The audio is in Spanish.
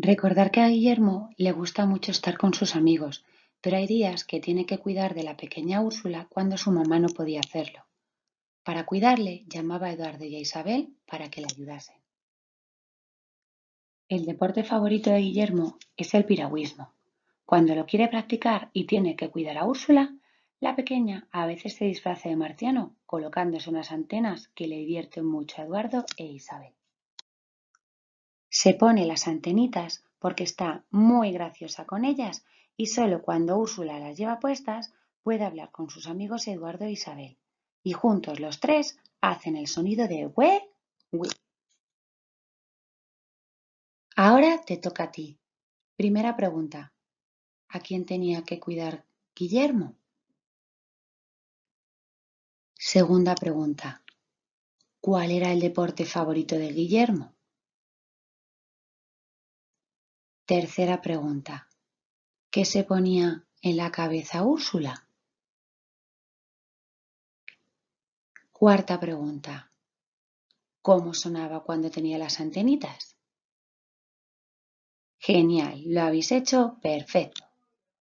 Recordar que a Guillermo le gusta mucho estar con sus amigos, pero hay días que tiene que cuidar de la pequeña Úrsula cuando su mamá no podía hacerlo. Para cuidarle llamaba a Eduardo y a Isabel para que le ayudasen. El deporte favorito de Guillermo es el piragüismo. Cuando lo quiere practicar y tiene que cuidar a Úrsula, la pequeña a veces se disfraza de marciano, colocándose unas antenas que le divierten mucho a Eduardo e Isabel. Se pone las antenitas porque está muy graciosa con ellas y solo cuando Úrsula las lleva puestas puede hablar con sus amigos Eduardo e Isabel. Y juntos los tres hacen el sonido de we, we. Ahora te toca a ti. Primera pregunta. ¿A quién tenía que cuidar Guillermo? Segunda pregunta. ¿Cuál era el deporte favorito de Guillermo? Tercera pregunta. ¿Qué se ponía en la cabeza Úrsula? Cuarta pregunta. ¿Cómo sonaba cuando tenía las antenitas? Genial, lo habéis hecho perfecto.